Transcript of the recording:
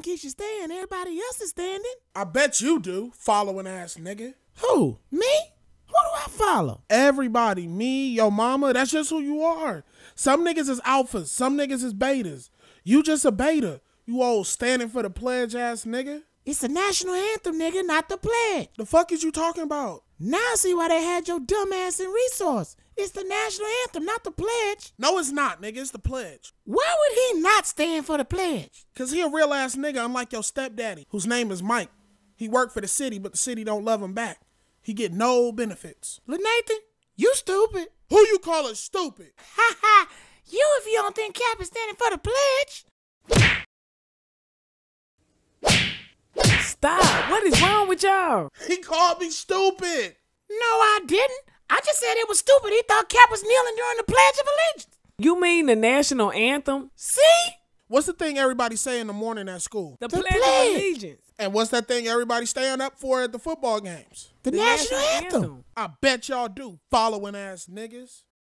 think he should and Everybody else is standing. I bet you do, following ass nigga. Who? Me? Who do I follow? Everybody. Me, your mama. That's just who you are. Some niggas is alphas. Some niggas is betas. You just a beta. You all standing for the pledge ass nigga. It's the national anthem, nigga, not the pledge. The fuck is you talking about? Now I see why they had your dumb ass in resource. It's the national anthem, not the pledge. No, it's not, nigga. It's the pledge. Why would he not stand for the pledge? Cause he a real ass nigga, unlike your stepdaddy, whose name is Mike. He worked for the city, but the city don't love him back. He get no benefits. Lenathan, you stupid. Who you call a stupid? Ha ha! You if you don't think Cap is standing for the pledge. Stop! What is wrong with y'all? He called me stupid. No, I didn't. I just said it was stupid. He thought Cap was kneeling during the Pledge of Allegiance. You mean the national anthem? See? What's the thing everybody say in the morning at school? The, the Pledge, Pledge of Allegiance. And what's that thing everybody staying up for at the football games? The, the national, national anthem. anthem. I bet y'all do, following ass niggas.